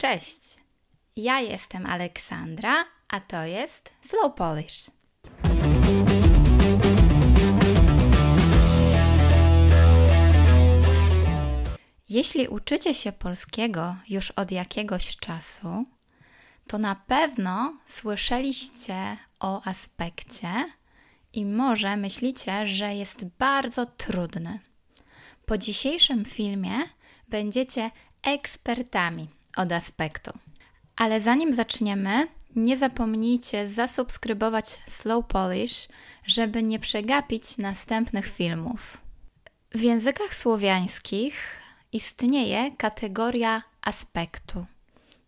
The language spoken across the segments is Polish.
Cześć! Ja jestem Aleksandra, a to jest Slow Polish. Jeśli uczycie się polskiego już od jakiegoś czasu, to na pewno słyszeliście o aspekcie i może myślicie, że jest bardzo trudny. Po dzisiejszym filmie będziecie ekspertami od aspektu. Ale zanim zaczniemy, nie zapomnijcie zasubskrybować Slow Polish, żeby nie przegapić następnych filmów. W językach słowiańskich istnieje kategoria aspektu.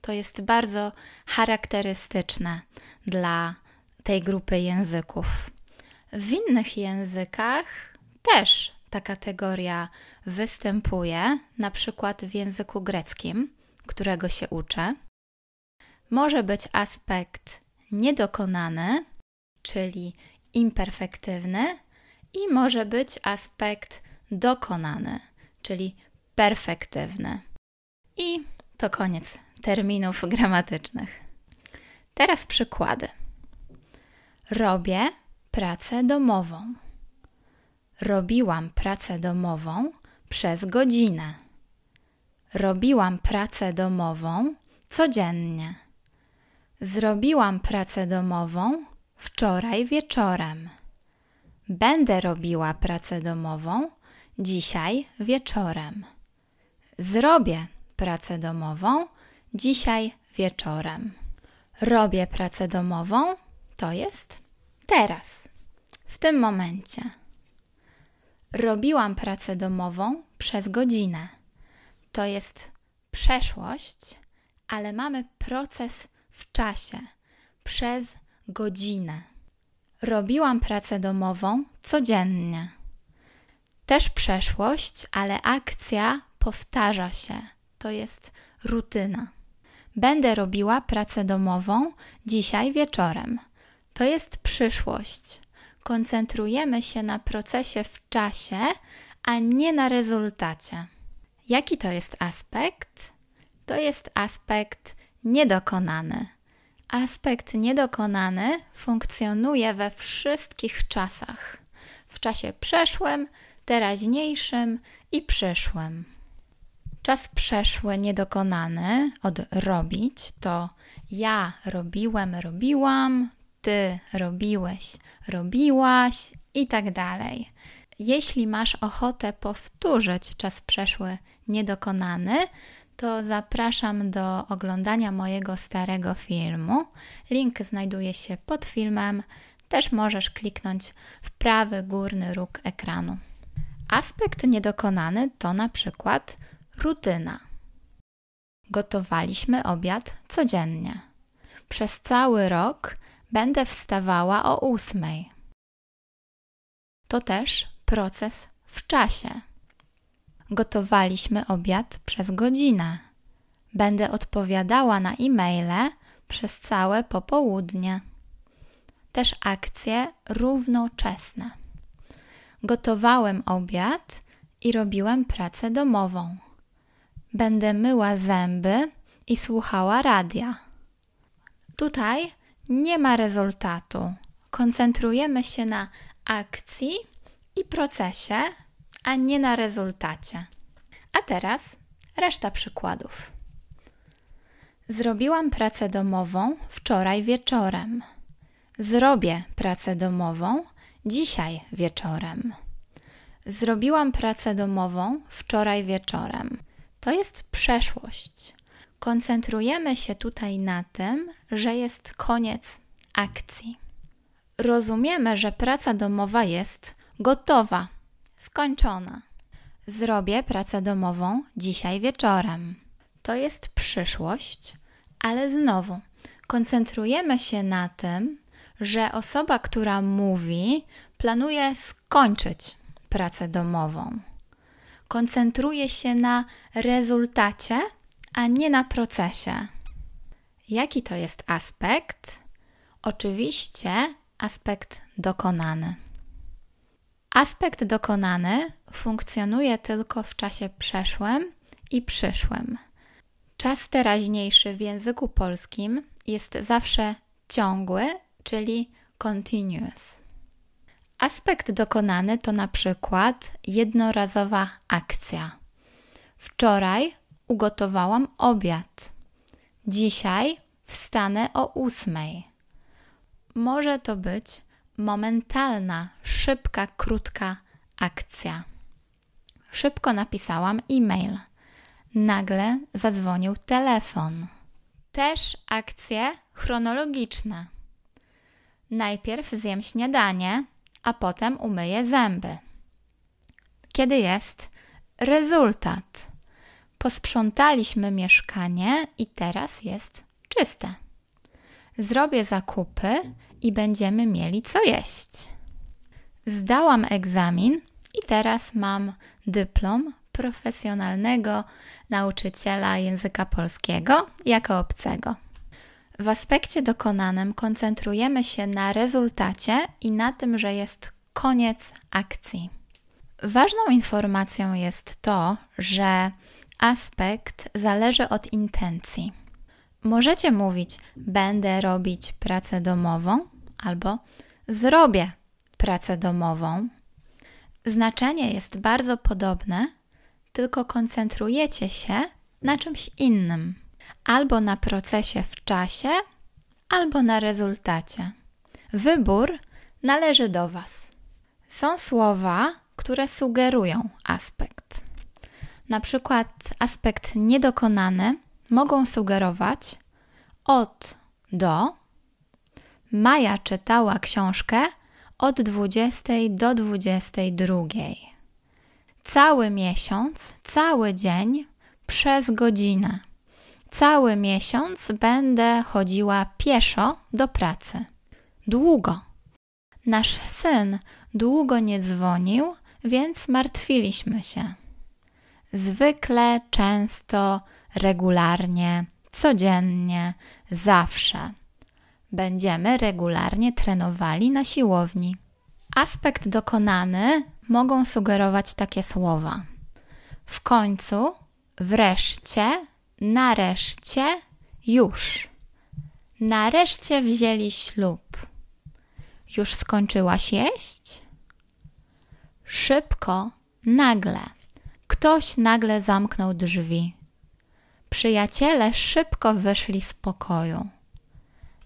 To jest bardzo charakterystyczne dla tej grupy języków. W innych językach też ta kategoria występuje, na przykład w języku greckim którego się uczę. Może być aspekt niedokonany, czyli imperfektywny, i może być aspekt dokonany, czyli perfektywny. I to koniec terminów gramatycznych. Teraz przykłady. Robię pracę domową. Robiłam pracę domową przez godzinę. Robiłam pracę domową codziennie. Zrobiłam pracę domową wczoraj wieczorem. Będę robiła pracę domową dzisiaj wieczorem. Zrobię pracę domową dzisiaj wieczorem. Robię pracę domową to jest teraz, w tym momencie. Robiłam pracę domową przez godzinę to jest przeszłość, ale mamy proces w czasie przez godzinę. Robiłam pracę domową codziennie. Też przeszłość, ale akcja powtarza się. To jest rutyna. Będę robiła pracę domową dzisiaj wieczorem. To jest przyszłość. Koncentrujemy się na procesie w czasie, a nie na rezultacie. Jaki to jest aspekt? To jest aspekt niedokonany. Aspekt niedokonany funkcjonuje we wszystkich czasach w czasie przeszłym, teraźniejszym i przyszłym. Czas przeszły niedokonany od robić to ja robiłem, robiłam, ty robiłeś, robiłaś i tak dalej. Jeśli masz ochotę powtórzyć czas przeszły niedokonany, to zapraszam do oglądania mojego starego filmu. Link znajduje się pod filmem. Też możesz kliknąć w prawy górny róg ekranu. Aspekt niedokonany to na przykład rutyna. Gotowaliśmy obiad codziennie. Przez cały rok będę wstawała o ósmej. To też proces w czasie. Gotowaliśmy obiad przez godzinę. Będę odpowiadała na e-maile przez całe popołudnie. Też akcje równoczesne. Gotowałem obiad i robiłem pracę domową. Będę myła zęby i słuchała radia. Tutaj nie ma rezultatu. Koncentrujemy się na akcji i procesie, a nie na rezultacie. A teraz reszta przykładów. Zrobiłam pracę domową wczoraj wieczorem. Zrobię pracę domową dzisiaj wieczorem. Zrobiłam pracę domową wczoraj wieczorem. To jest przeszłość. Koncentrujemy się tutaj na tym, że jest koniec akcji. Rozumiemy, że praca domowa jest gotowa, Skończona. Zrobię pracę domową dzisiaj wieczorem. To jest przyszłość, ale znowu koncentrujemy się na tym, że osoba, która mówi, planuje skończyć pracę domową. Koncentruje się na rezultacie, a nie na procesie. Jaki to jest aspekt? Oczywiście aspekt dokonany. Aspekt dokonany funkcjonuje tylko w czasie przeszłym i przyszłym. Czas teraźniejszy w języku polskim jest zawsze ciągły, czyli continuous. Aspekt dokonany to na przykład jednorazowa akcja. Wczoraj ugotowałam obiad. Dzisiaj wstanę o ósmej. Może to być momentalna, szybka, krótka akcja. Szybko napisałam e-mail. Nagle zadzwonił telefon. Też akcje chronologiczne. Najpierw zjem śniadanie, a potem umyję zęby. Kiedy jest rezultat? Posprzątaliśmy mieszkanie i teraz jest czyste zrobię zakupy i będziemy mieli co jeść. Zdałam egzamin i teraz mam dyplom profesjonalnego nauczyciela języka polskiego jako obcego. W aspekcie dokonanym koncentrujemy się na rezultacie i na tym, że jest koniec akcji. Ważną informacją jest to, że aspekt zależy od intencji. Możecie mówić: Będę robić pracę domową albo zrobię pracę domową. Znaczenie jest bardzo podobne, tylko koncentrujecie się na czymś innym albo na procesie w czasie, albo na rezultacie. Wybór należy do Was. Są słowa, które sugerują aspekt. Na przykład aspekt niedokonany mogą sugerować od do. Maja czytała książkę od 20 do 22. Cały miesiąc, cały dzień przez godzinę. Cały miesiąc będę chodziła pieszo do pracy. Długo. Nasz syn długo nie dzwonił, więc martwiliśmy się. Zwykle, często, regularnie, codziennie, zawsze. Będziemy regularnie trenowali na siłowni. Aspekt dokonany mogą sugerować takie słowa: w końcu, wreszcie, nareszcie, już. Nareszcie wzięli ślub. Już skończyłaś jeść? Szybko, nagle. Ktoś nagle zamknął drzwi. Przyjaciele szybko wyszli z pokoju.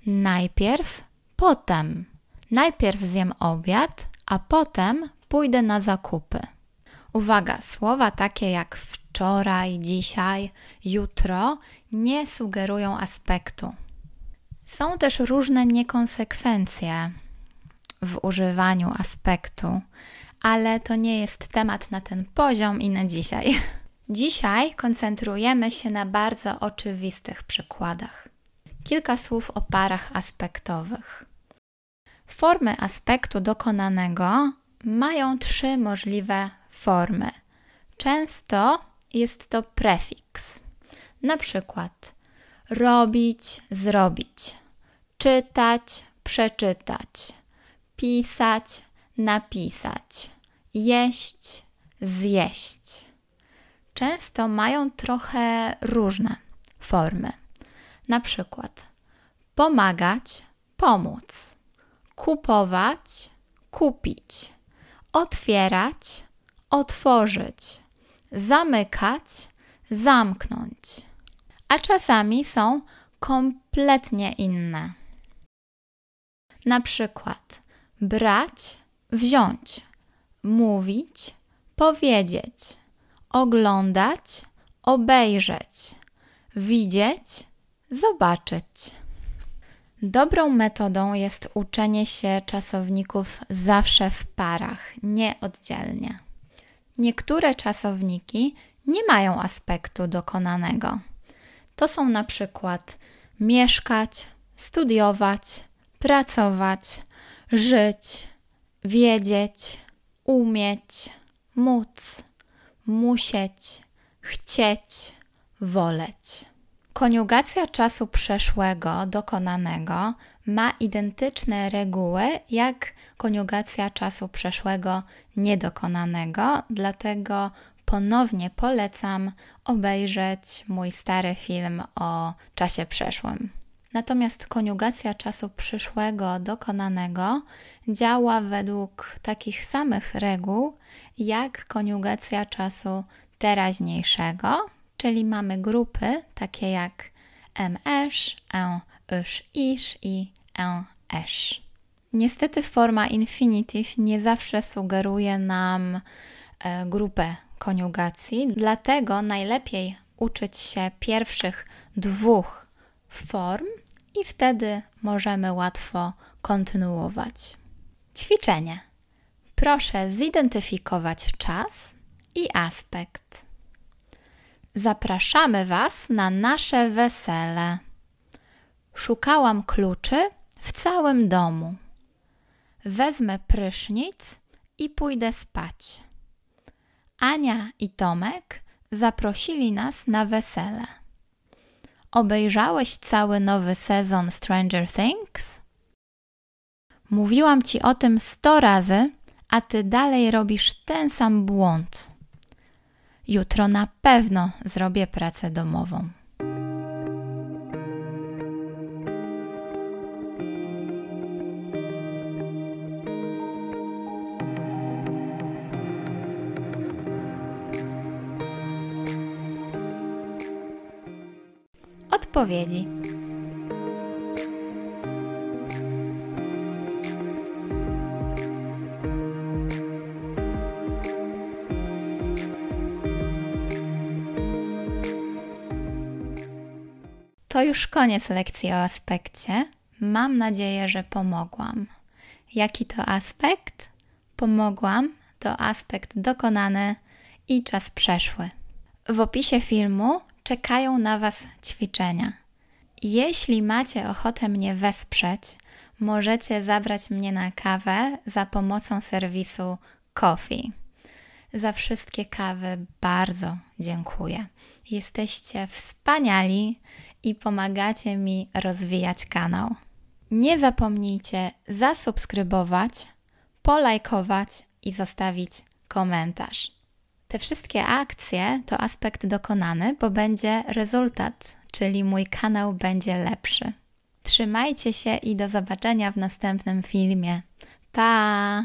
Najpierw, potem. Najpierw zjem obiad, a potem pójdę na zakupy. Uwaga, słowa takie jak wczoraj, dzisiaj, jutro nie sugerują aspektu. Są też różne niekonsekwencje w używaniu aspektu, ale to nie jest temat na ten poziom i na dzisiaj. Dzisiaj koncentrujemy się na bardzo oczywistych przykładach. Kilka słów o parach aspektowych. Formy aspektu dokonanego mają trzy możliwe formy. Często jest to prefiks, na przykład robić, zrobić, czytać, przeczytać, pisać, napisać, jeść, zjeść często mają trochę różne formy. Na przykład pomagać, pomóc, kupować, kupić, otwierać, otworzyć, zamykać, zamknąć. A czasami są kompletnie inne. Na przykład brać, wziąć, mówić, powiedzieć oglądać, obejrzeć, widzieć, zobaczyć. Dobrą metodą jest uczenie się czasowników zawsze w parach, nie oddzielnie. Niektóre czasowniki nie mają aspektu dokonanego. To są na przykład mieszkać, studiować, pracować, żyć, wiedzieć, umieć, móc musieć, chcieć, woleć. Koniugacja czasu przeszłego dokonanego ma identyczne reguły jak koniugacja czasu przeszłego niedokonanego, dlatego ponownie polecam obejrzeć mój stary film o czasie przeszłym. Natomiast koniugacja czasu przyszłego dokonanego działa według takich samych reguł jak koniugacja czasu teraźniejszego, czyli mamy grupy takie jak ms, en, ish, ish i en, esz. Niestety forma infinitive nie zawsze sugeruje nam e, grupę koniugacji, dlatego najlepiej uczyć się pierwszych dwóch form, i wtedy możemy łatwo kontynuować. Ćwiczenie. Proszę zidentyfikować czas i aspekt. Zapraszamy Was na nasze wesele. Szukałam kluczy w całym domu. Wezmę prysznic i pójdę spać. Ania i Tomek zaprosili nas na wesele. Obejrzałeś cały nowy sezon Stranger Things? Mówiłam ci o tym 100 razy, a ty dalej robisz ten sam błąd. Jutro na pewno zrobię pracę domową. odpowiedzi. To już koniec lekcji o aspekcie. Mam nadzieję, że pomogłam. Jaki to aspekt? Pomogłam to aspekt dokonany i czas przeszły. W opisie filmu czekają na Was ćwiczenia. Jeśli macie ochotę mnie wesprzeć, możecie zabrać mnie na kawę za pomocą serwisu Coffee. Za wszystkie kawy bardzo dziękuję. Jesteście wspaniali i pomagacie mi rozwijać kanał. Nie zapomnijcie zasubskrybować, polajkować i zostawić komentarz. Te wszystkie akcje to aspekt dokonany, bo będzie rezultat, czyli mój kanał będzie lepszy. Trzymajcie się i do zobaczenia w następnym filmie. Pa!